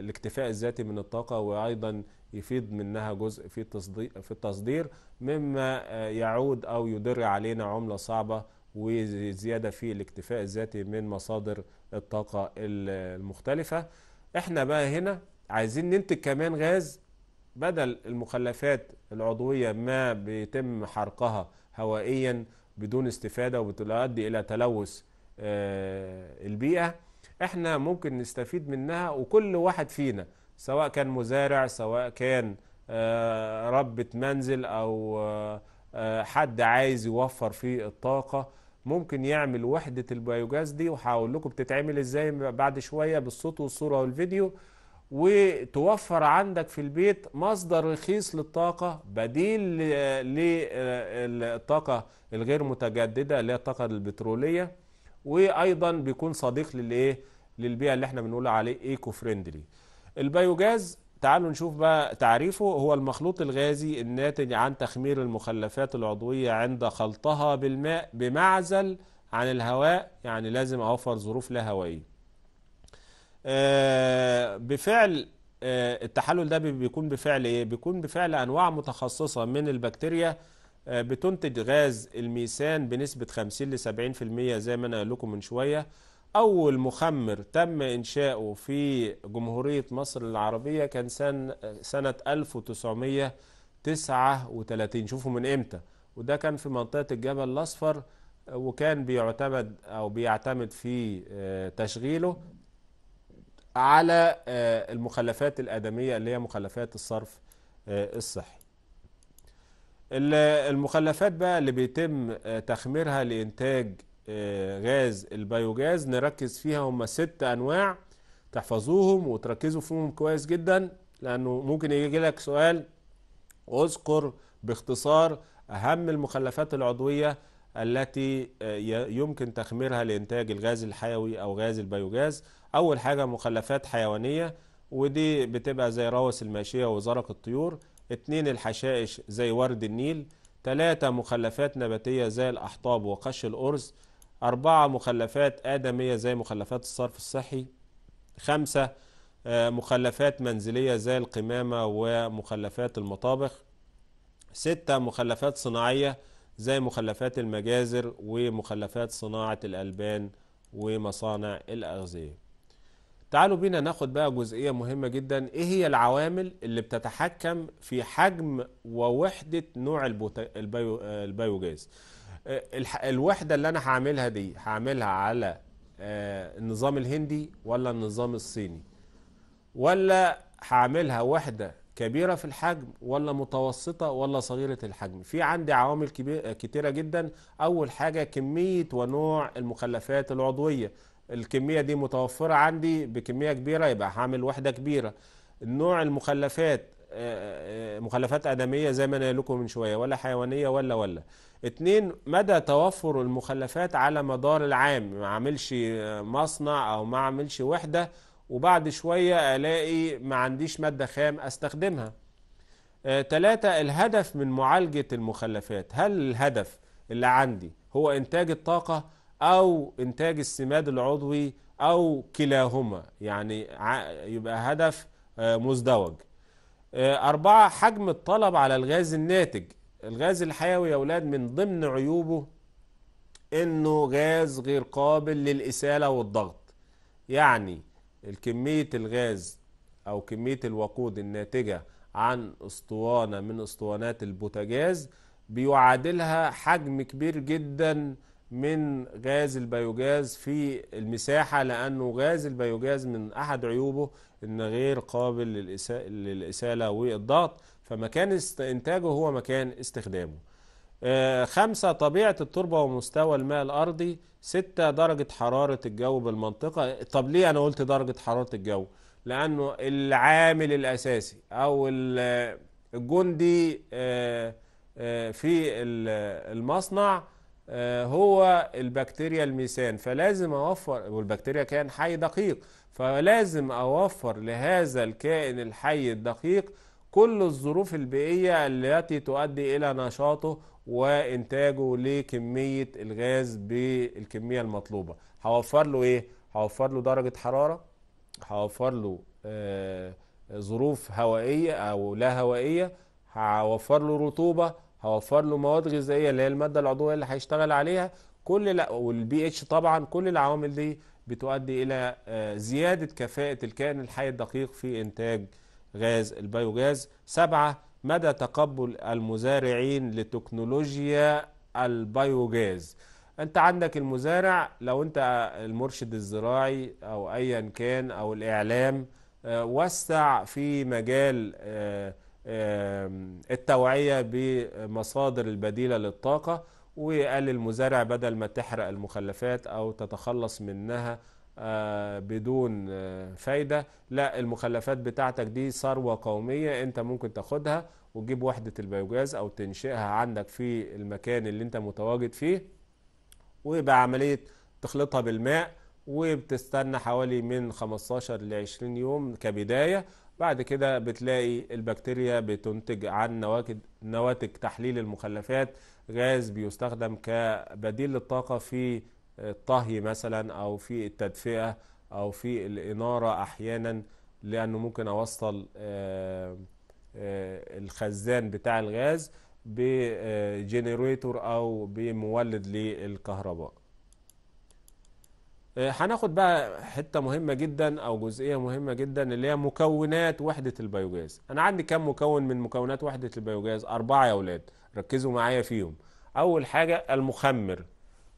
الاكتفاء الذاتي من الطاقة وأيضا يفيد منها جزء في التصدير, في التصدير مما آه، يعود أو يدر علينا عملة صعبة وزيادة في الاكتفاء الذاتي من مصادر الطاقة المختلفة احنا بقى هنا عايزين ننتج كمان غاز بدل المخلفات العضوية ما بيتم حرقها هوائيا بدون استفادة وبتؤدي إلى تلوث آه، البيئة احنا ممكن نستفيد منها وكل واحد فينا سواء كان مزارع سواء كان آه، ربة منزل أو آه، آه، حد عايز يوفر في الطاقة ممكن يعمل وحدة البيوجاز دي وهقول لكم بتتعمل ازاي بعد شوية بالصوت والصورة والفيديو وتوفر عندك في البيت مصدر رخيص للطاقة بديل للطاقة الغير متجددة اللي هي الطاقة البترولية وايضا بيكون صديق للايه للبيئه اللي احنا بنقول عليه ايكو فريندلي البيوجاز تعالوا نشوف بقى تعريفه هو المخلوط الغازي الناتج عن تخمير المخلفات العضويه عند خلطها بالماء بمعزل عن الهواء يعني لازم اوفر ظروف لا هوائيه آه، بفعل آه، التحلل ده بيكون بفعل ايه بيكون بفعل انواع متخصصه من البكتيريا آه، بتنتج غاز الميثان بنسبة 50 ل 70% زي ما أنا قال لكم من شوية أول مخمر تم إنشاؤه في جمهورية مصر العربية كان سنة, سنة 1939 شوفوا من إمتى وده كان في منطقة الجبل الأصفر آه، وكان بيعتمد أو بيعتمد في آه، تشغيله على المخلفات الآدمية اللي هي مخلفات الصرف الصحي المخلفات بقى اللي بيتم آه، تخميرها لإنتاج آه، غاز البيوجاز نركز فيها هم ست أنواع تحفظوهم وتركزوا فيهم كويس جدا لأنه ممكن يجي لك سؤال أذكر باختصار أهم المخلفات العضوية التي آه، يمكن تخميرها لإنتاج الغاز الحيوي أو غاز البيوجاز أول حاجة مخلفات حيوانية ودي بتبقى زي روس الماشية وزرق الطيور اتنين الحشائش زي ورد النيل تلاتة مخلفات نباتية زي الأحطاب وقش الأرز أربعة مخلفات آدمية زي مخلفات الصرف الصحي خمسة آه، مخلفات منزلية زي القمامة ومخلفات المطابخ ستة مخلفات صناعية زي مخلفات المجازر ومخلفات صناعة الألبان ومصانع الأغذية تعالوا بينا ناخد بقى جزئية مهمة جدا ايه هي العوامل اللي بتتحكم في حجم ووحدة نوع البيو البيوجاز آه، الوحدة اللي انا هعملها دي هعملها على آه، النظام الهندي ولا النظام الصيني ولا هعملها وحدة كبيرة في الحجم ولا متوسطة ولا صغيرة الحجم في عندي عوامل كبيرة كتيرة جدا أول حاجة كمية ونوع المخلفات العضوية الكمية دي متوفرة عندي بكمية كبيرة يبقى هعمل وحدة كبيرة نوع المخلفات آه، آه، آه، مخلفات آدمية زي ما أنا لكم من شوية ولا حيوانية ولا ولا اتنين مدى توفر المخلفات على مدار العام ما عملش مصنع أو ما عملش وحدة وبعد شوية ألاقي ما عنديش مادة خام أستخدمها تلاتة الهدف من معالجة المخلفات هل الهدف اللي عندي هو إنتاج الطاقة أو إنتاج السماد العضوي أو كلاهما يعني يبقى هدف آه، مزدوج آه، أربعة حجم الطلب على الغاز الناتج الغاز الحيوي يا أولاد من ضمن عيوبه إنه غاز غير قابل للإسالة والضغط يعني الكمية الغاز أو كمية الوقود الناتجة عن اسطوانة من اسطوانات البوتاجاز بيعادلها حجم كبير جدا من غاز البيوجاز في المساحة لأنه غاز البيوجاز من أحد عيوبه إن غير قابل للإسالة والضغط فمكان إنتاجه هو مكان استخدامه آه، خمسة طبيعة التربة ومستوى الماء الأرضي ستة درجة حرارة الجو بالمنطقة طب ليه أنا قلت درجة حرارة الجو لأنه العامل الأساسي أو الجندي آه، آه، في المصنع آه، هو البكتيريا الميثان فلازم اوفر والبكتيريا كائن حي دقيق فلازم اوفر لهذا الكائن الحي الدقيق كل الظروف البيئية التي تؤدي إلى نشاطه وإنتاجه لكمية الغاز بالكمية المطلوبة هوفر له إيه؟ هوفر له درجة حرارة هوفر له آه، ظروف هوائية أو لا هوائية هوفر له رطوبة هوفر له مواد غذائيه اللي هي الماده العضويه اللي هيشتغل عليها كل لا والبي اتش طبعا كل العوامل دي بتؤدي الى آه، زياده كفاءه الكائن الحي الدقيق في انتاج غاز البيوغاز سبعة مدى تقبل المزارعين لتكنولوجيا البيوغاز انت عندك المزارع لو انت المرشد الزراعي او ايا كان او الاعلام آه، وسع في مجال آه، التوعية بمصادر البديلة للطاقة وقال المزارع بدل ما تحرق المخلفات أو تتخلص منها آه، بدون آه، فايدة لا المخلفات بتاعتك دي ثروة قومية انت ممكن تاخدها وتجيب وحدة البيوجاز او تنشئها عندك في المكان اللي انت متواجد فيه ويبقى عملية تخلطها بالماء وبتستنى حوالي من 15 ل 20 يوم كبداية بعد كده بتلاقي البكتيريا بتنتج عن نواتج تحليل المخلفات غاز بيستخدم كبديل للطاقة في الطهي مثلا أو في التدفئة أو في الإنارة أحيانا لأنه ممكن أوصل آه، آه، الخزان بتاع الغاز بجنريتور أو بمولد للكهرباء آه، هناخد بقى حته مهمه جدا او جزئيه مهمه جدا اللي هي مكونات وحده البيوجاز انا عندي كم مكون من مكونات وحده البيوجاز اربعه يا اولاد ركزوا معايا فيهم اول حاجه المخمر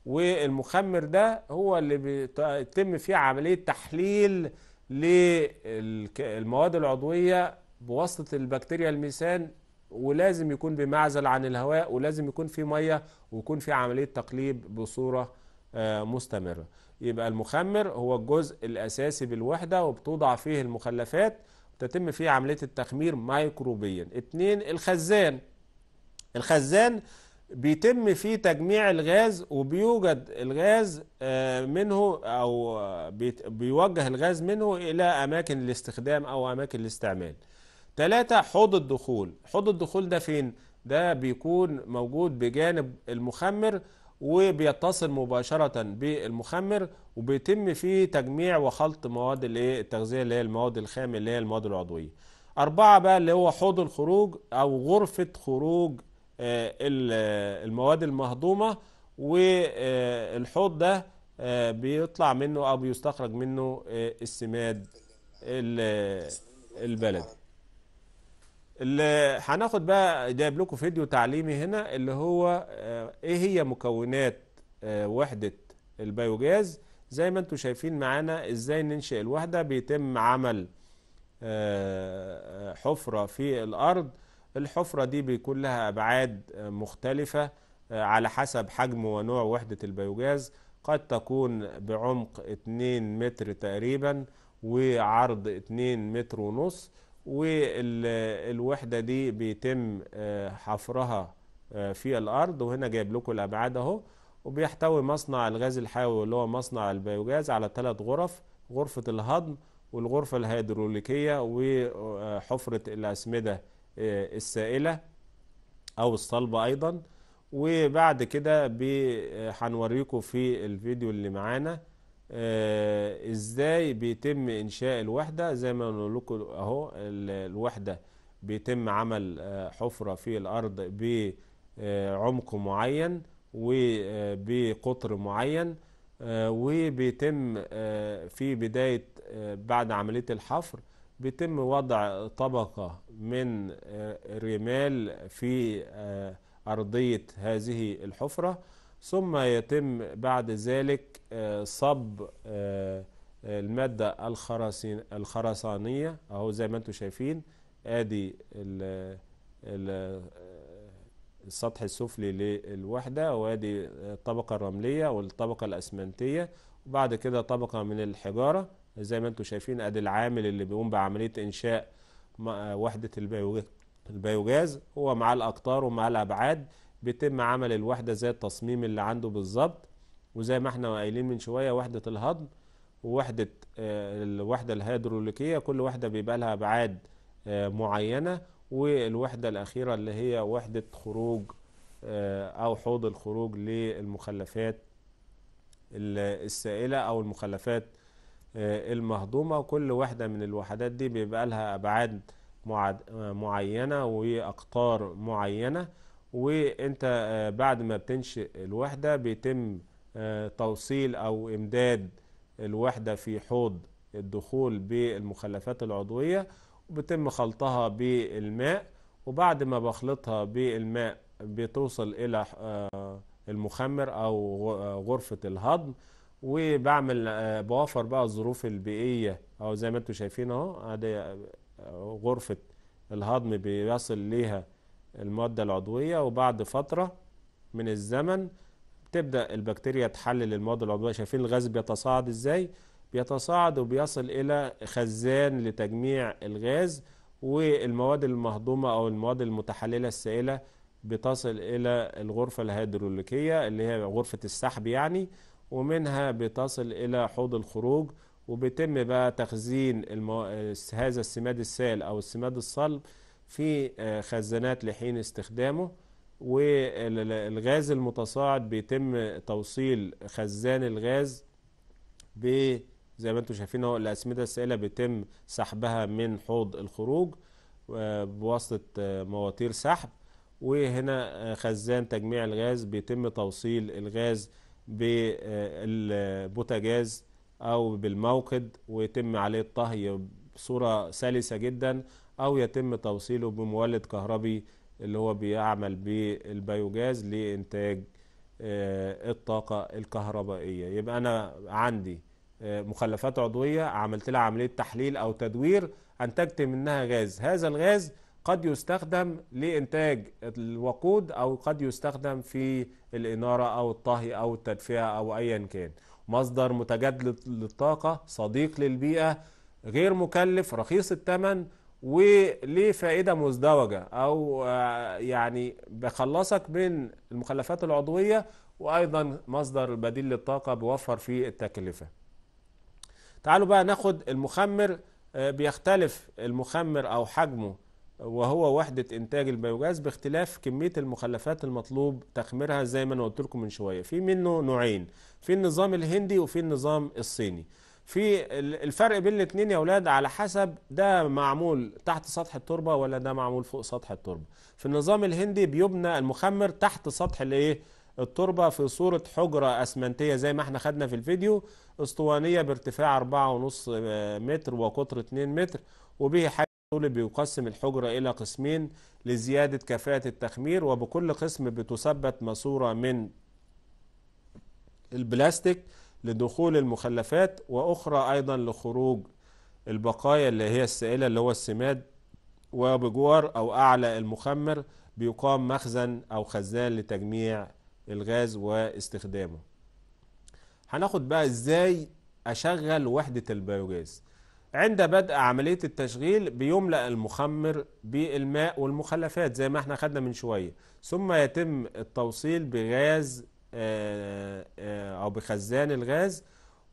والمخمر ده هو اللي بيتم فيه عمليه تحليل للمواد العضويه بواسطه البكتيريا الميثان ولازم يكون بمعزل عن الهواء ولازم يكون في ميه ويكون في عمليه تقليب بصوره آه، مستمره يبقى المخمر هو الجزء الأساسي بالوحدة وبتوضع فيه المخلفات تتم فيه عملية التخمير ميكروبيا اتنين الخزان الخزان بيتم فيه تجميع الغاز وبيوجد الغاز آه، منه أو آه، بيوجه الغاز منه إلى أماكن الاستخدام أو أماكن الاستعمال تلاتة حوض الدخول حوض الدخول ده فين؟ ده بيكون موجود بجانب المخمر وبيتصل مباشرة بالمخمر وبيتم فيه تجميع وخلط مواد التغذية اللي هي المواد الخام اللي هي المواد العضوية أربعة بقى اللي هو حوض الخروج أو غرفة خروج آه، المواد المهضومة والحوض ده آه، بيطلع منه أو بيستخرج منه آه، السماد البلدي اللي هناخد بقى جايب لكم فيديو تعليمي هنا اللي هو آه، ايه هي مكونات آه، وحده البيوجاز زي ما انتم شايفين معانا ازاي ننشئ الوحده بيتم عمل آه، حفره في الارض الحفره دي بيكون لها ابعاد مختلفه على حسب حجم ونوع وحده البيوجاز قد تكون بعمق 2 متر تقريبا وعرض 2 متر ونص والوحدة دي بيتم آه، حفرها آه، في الأرض وهنا جايب لكم الأبعاد أهو وبيحتوي مصنع الغاز الحيوي اللي هو مصنع البيوجاز على ثلاث غرف غرفة الهضم والغرفة الهيدروليكية وحفرة آه، الأسمدة السائلة أو الصلبة أيضا وبعد كده هنوريكم في الفيديو اللي معانا آه، ازاي بيتم انشاء الوحده زي ما نقول لكم اهو الوحده بيتم عمل آه، حفره في الارض بعمق معين وبقطر آه، معين وبيتم في بدايه بعد عمليه الحفر بيتم وضع طبقه من رمال في ارضيه هذه الحفره ثم يتم بعد ذلك آه، صب آه، آه، المادة الخرسانية أهو زي ما أنتم شايفين آدي السطح السفلي للوحدة وادي الطبقة الرملية والطبقة الأسمنتية وبعد كده طبقة من الحجارة زي ما انتم شايفين ادي العامل اللي بيقوم بعملية انشاء وحدة البيوجاز هو مع الاقطار ومع الابعاد بيتم عمل الوحدة زي التصميم اللي عنده بالظبط وزي ما احنا قايلين من شوية وحدة الهضم ووحدة آه، الوحدة الهيدروليكية كل وحدة بيبقى لها أبعاد آه، معينة والوحدة الأخيرة اللي هي وحدة خروج آه، أو حوض الخروج للمخلفات السائلة أو المخلفات المهضومة وكل واحدة من الوحدات دي بيبقى لها أبعاد معينة وأقطار معينة وانت آه، بعد ما بتنشئ الوحدة بيتم آه، توصيل او امداد الوحدة في حوض الدخول بالمخلفات العضوية وبتم خلطها بالماء وبعد ما بخلطها بالماء بتوصل الى آه، المخمر او غرفة الهضم وبعمل بوفر بقى الظروف البيئية او زي ما انتوا شايفين اهو غرفة الهضم بيصل ليها المادة العضوية وبعد فترة من الزمن تبدأ البكتيريا تحلل المواد العضوية شايفين الغاز بيتصاعد ازاي بيتصاعد وبيصل إلى خزان لتجميع الغاز والمواد المهضومة أو المواد المتحللة السائلة بتصل إلى الغرفة الهيدروليكية اللي هي غرفة السحب يعني ومنها بتصل إلى حوض الخروج وبيتم بقى تخزين المو... هذا السماد السائل أو السماد الصلب في آه، خزانات لحين استخدامه والغاز المتصاعد بيتم توصيل خزان الغاز ب زي ما انتم شايفين اهو الاسمده السائله بيتم سحبها من حوض الخروج آه، بواسطه آه، مواتير سحب وهنا خزان تجميع الغاز بيتم توصيل الغاز بالبوتاجاز او بالموقد ويتم عليه الطهي بصوره سلسه جدا أو يتم توصيله بمولد كهربي اللي هو بيعمل بالبيوجاز لإنتاج آه، الطاقة الكهربائية يبقى أنا عندي آه، مخلفات عضوية عملت لها عملية تحليل أو تدوير أنتجت منها غاز هذا الغاز قد يستخدم لإنتاج الوقود أو قد يستخدم في الإنارة أو الطهي أو التدفئة أو أيا كان مصدر متجدد للطاقة صديق للبيئة غير مكلف رخيص الثمن وليه فائدة مزدوجة أو آه، يعني بخلصك من المخلفات العضوية وأيضا مصدر بديل للطاقة بيوفر في التكلفة تعالوا بقى ناخد المخمر آه، بيختلف المخمر أو حجمه وهو وحدة إنتاج البيوجاز باختلاف كمية المخلفات المطلوب تخميرها زي ما أنا قلت لكم من شوية في منه نوعين في النظام الهندي وفي النظام الصيني في الفرق بين الاثنين يا اولاد على حسب ده معمول تحت سطح التربه ولا ده معمول فوق سطح التربه في النظام الهندي بيبنى المخمر تحت سطح الايه التربه في صوره حجره اسمنتيه زي ما احنا خدنا في الفيديو اسطوانيه بارتفاع 4.5 آه، متر وقطر 2 متر وبه حاجة طولي بيقسم الحجرة إلى قسمين لزيادة كفاءة التخمير وبكل قسم بتثبت ماسورة من البلاستيك لدخول المخلفات وأخرى أيضا لخروج البقايا اللي هي السائلة اللي هو السماد وبجوار أو أعلى المخمر بيقام مخزن أو خزان لتجميع الغاز واستخدامه هناخد بقى إزاي أشغل وحدة البيوجاز عند بدء عملية التشغيل بيملأ المخمر بالماء والمخلفات زي ما احنا خدنا من شوية ثم يتم التوصيل بغاز آه، آه، أو بخزان الغاز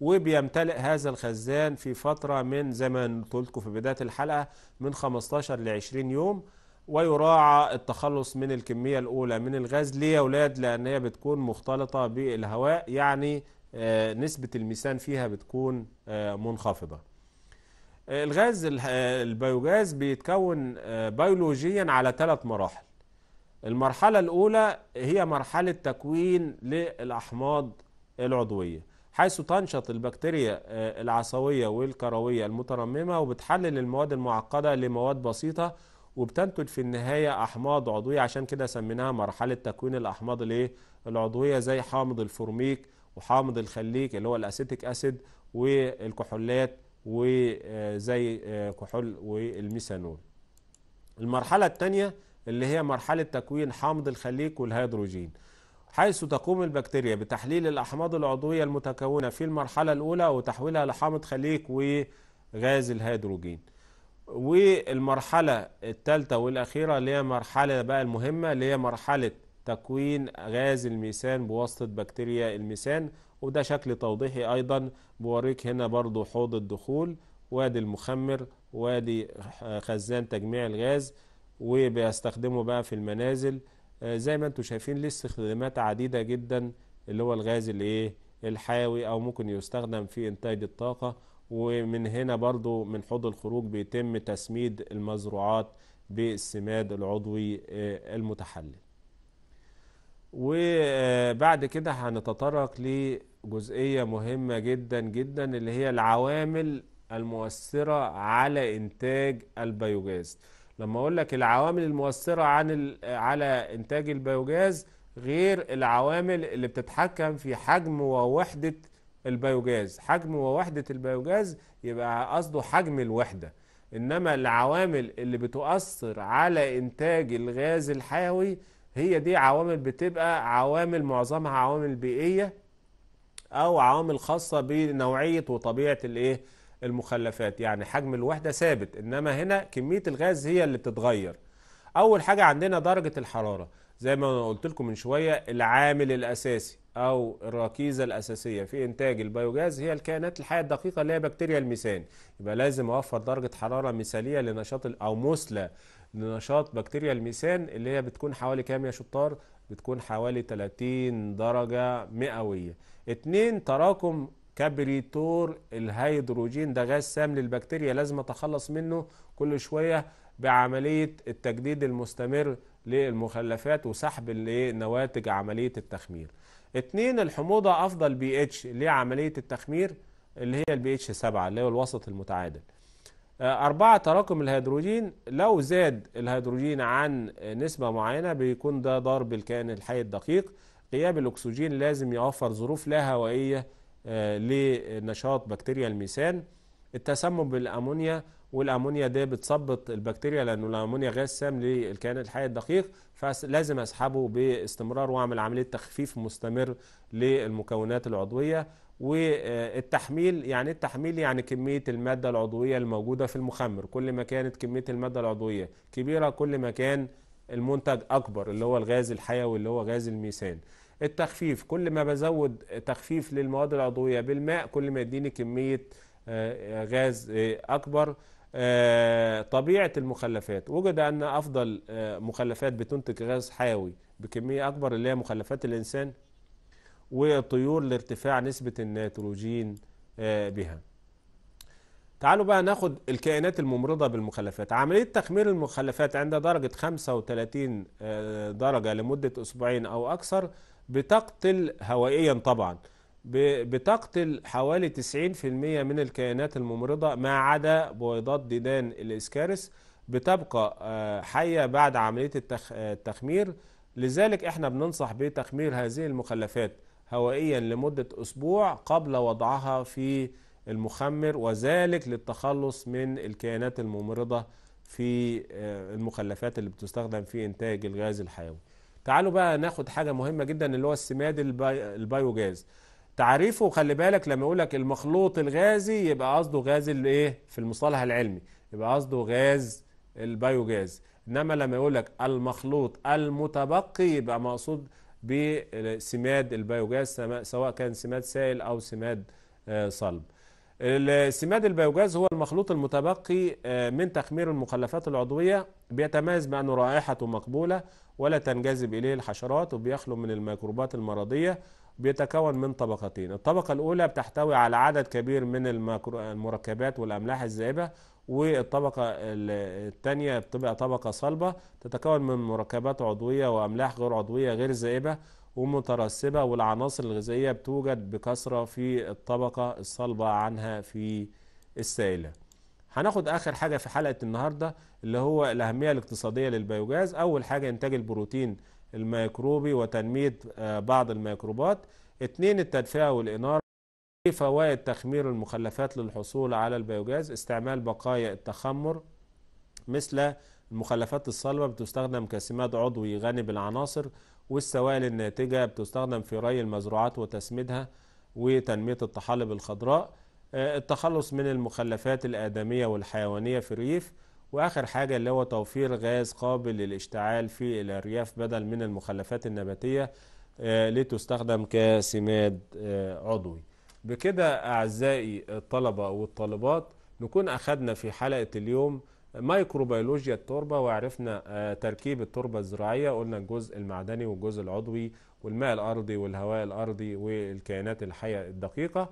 وبيمتلئ هذا الخزان في فترة من زي ما قلت في بداية الحلقة من 15 ل 20 يوم ويراعى التخلص من الكمية الأولى من الغاز ليه يا أولاد لأن هي بتكون مختلطة بالهواء يعني آه، نسبة الميثان فيها بتكون منخفضة الغاز البيوجاز بيتكون بيولوجيا على ثلاث مراحل المرحلة الأولى هي مرحلة تكوين للأحماض العضوية حيث تنشط البكتيريا آه، العصوية والكروية المترممة وبتحلل المواد المعقدة لمواد بسيطة وبتنتج في النهاية أحماض عضوية عشان كده سميناها مرحلة تكوين الأحماض الايه العضوية زي حامض الفورميك وحامض الخليك اللي هو الأسيتيك أسيد والكحولات وزي آه، آه، كحول والميثانول المرحلة الثانية اللي هي مرحلة تكوين حمض الخليك والهيدروجين حيث تقوم البكتيريا بتحليل الأحماض العضوية المتكونة في المرحلة الأولى وتحويلها لحامض خليك وغاز الهيدروجين والمرحلة الثالثة والأخيرة اللي هي مرحلة بقى المهمة اللي هي مرحلة تكوين غاز الميثان بواسطة بكتيريا الميثان وده شكل توضيحي أيضا بوريك هنا برضو حوض الدخول وادي المخمر وادي خزان تجميع الغاز وبيستخدمه بقى في المنازل آه، زي ما انتم شايفين ليه استخدامات عديدة جدا اللي هو الغاز الايه الحيوي او ممكن يستخدم في انتاج الطاقة ومن هنا برضو من حوض الخروج بيتم تسميد المزروعات بالسماد العضوي آه، المتحلل وبعد كده هنتطرق لجزئية مهمة جدا جدا اللي هي العوامل المؤثرة على إنتاج البيوجاز لما اقول لك العوامل المؤثره عن على انتاج البيوجاز غير العوامل اللي بتتحكم في حجم ووحده البيوجاز حجم ووحده البيوجاز يبقى قصده حجم الوحده انما العوامل اللي بتؤثر على انتاج الغاز الحيوي هي دي عوامل بتبقى عوامل معظمها عوامل بيئيه او عوامل خاصه بنوعيه وطبيعه الايه المخلفات يعني حجم الوحدة ثابت إنما هنا كمية الغاز هي اللي بتتغير أول حاجة عندنا درجة الحرارة زي ما أنا قلت لكم من شوية العامل الأساسي أو الركيزة الأساسية في إنتاج البيوجاز هي الكائنات الحية الدقيقة اللي هي بكتيريا الميثان يبقى لازم أوفر درجة حرارة مثالية لنشاط أو مثلى لنشاط بكتيريا الميثان اللي هي بتكون حوالي كام يا شطار؟ بتكون حوالي 30 درجة مئوية اتنين تراكم كبريتور الهيدروجين ده غاز سام للبكتيريا لازم اتخلص منه كل شويه بعمليه التجديد المستمر للمخلفات وسحب لنواتج عمليه التخمير. اثنين الحموضه افضل بي اتش لعمليه التخمير اللي هي البي اتش 7 اللي هو الوسط المتعادل. آه، أربعة تراكم الهيدروجين لو زاد الهيدروجين عن نسبة معينة بيكون ده ضرب الكائن الحي الدقيق غياب الأكسجين لازم يوفر ظروف لا هوائية آه، لنشاط بكتيريا الميثان التسمم بالامونيا والامونيا ده بتثبط البكتيريا لانه الامونيا غاز سام للكائن الحي الدقيق فلازم اسحبه باستمرار واعمل عمليه تخفيف مستمر للمكونات العضويه والتحميل يعني التحميل يعني كميه الماده العضويه الموجوده في المخمر كل ما كانت كميه الماده العضويه كبيره كل ما كان المنتج اكبر اللي هو الغاز الحيوي اللي هو غاز الميثان التخفيف كل ما بزود تخفيف للمواد العضوية بالماء كل ما يديني كمية آه، آه، غاز آه، أكبر طبيعة المخلفات وجد أن أفضل مخلفات بتنتج غاز حيوي بكمية أكبر اللي هي مخلفات الإنسان والطيور لارتفاع نسبة النيتروجين بها تعالوا بقى ناخد الكائنات الممرضة بالمخلفات عملية تخمير المخلفات عند درجة 35 درجة لمدة أسبوعين أو أكثر بتقتل هوائيا طبعا بتقتل حوالي 90% من الكائنات الممرضة ما عدا بويضات ديدان الإسكارس بتبقى آه، حية بعد عملية آه، التخمير لذلك احنا بننصح بتخمير هذه المخلفات هوائيا لمدة أسبوع قبل وضعها في المخمر وذلك للتخلص من الكائنات الممرضة في آه، المخلفات اللي بتستخدم في إنتاج الغاز الحيوي تعالوا بقى ناخد حاجه مهمه جدا اللي هو السماد البيوجاز تعريفه خلي بالك لما يقول لك المخلوط الغازي يبقى قصده غاز الايه في المصطلح العلمي يبقى قصده غاز البيوجاز انما لما يقول لك المخلوط المتبقي يبقى مقصود بسماد البيوجاز سواء كان سماد سائل او سماد آه، صلب السماد البيوجاز هو المخلوط المتبقي آه، من تخمير المخلفات العضوية بيتميز بأنه رائحته مقبولة ولا تنجذب إليه الحشرات وبيخلو من الميكروبات المرضية بيتكون من طبقتين الطبقة الأولى بتحتوي على عدد كبير من المركبات والأملاح الذائبة والطبقة الثانية بتبقى طبقة صلبة تتكون من مركبات عضوية وأملاح غير عضوية غير ذائبة ومترسبة والعناصر الغذائية بتوجد بكثرة في الطبقة الصلبة عنها في السائلة هناخد آخر حاجة في حلقة النهاردة اللي هو الأهمية الاقتصادية للبيوجاز أول حاجة إنتاج البروتين الميكروبي وتنمية آه، بعض الميكروبات اتنين التدفئة والإنارة إيه فوائد تخمير المخلفات للحصول على البيوجاز استعمال بقايا التخمر مثل المخلفات الصلبة بتستخدم كسماد عضوي غني بالعناصر والسوائل الناتجة بتستخدم في ري المزروعات وتسميدها وتنمية الطحالب الخضراء آه، التخلص من المخلفات الآدمية والحيوانية في الريف وآخر حاجة اللي هو توفير غاز قابل للاشتعال في الأرياف بدل من المخلفات النباتية آه، لتستخدم كسماد آه، عضوي بكده أعزائي الطلبة والطالبات نكون أخذنا في حلقة اليوم مايكروبيولوجيا التربه وعرفنا آه، تركيب التربه الزراعيه قلنا الجزء المعدني والجزء العضوي والماء الارضي والهواء الارضي والكائنات الحيه الدقيقه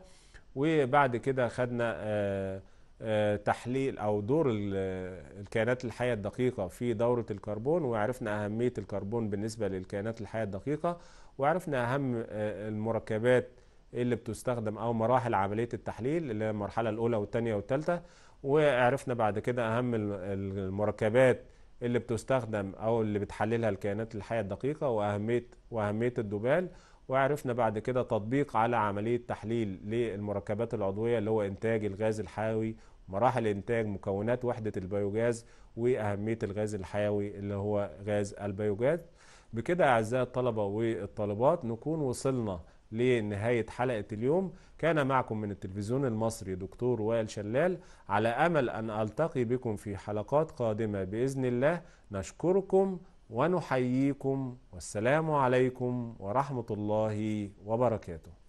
وبعد كده خدنا آه، آه، تحليل او دور الكائنات الحيه الدقيقه في دوره الكربون وعرفنا اهميه الكربون بالنسبه للكائنات الحيه الدقيقه وعرفنا اهم المركبات اللي بتستخدم او مراحل عمليه التحليل اللي هي المرحله الاولى والثانيه والثالثه وعرفنا بعد كده أهم المركبات اللي بتستخدم أو اللي بتحللها الكائنات الحية الدقيقة وأهمية وأهمية الدوبال وعرفنا بعد كده تطبيق على عملية تحليل للمركبات العضوية اللي هو إنتاج الغاز الحيوي مراحل إنتاج مكونات وحدة البيوجاز وأهمية الغاز الحيوي اللي هو غاز البيوجاز بكده أعزائي الطلبة والطالبات نكون وصلنا لنهاية حلقة اليوم كان معكم من التلفزيون المصري دكتور وائل شلال على أمل أن ألتقي بكم في حلقات قادمة بإذن الله نشكركم ونحييكم والسلام عليكم ورحمة الله وبركاته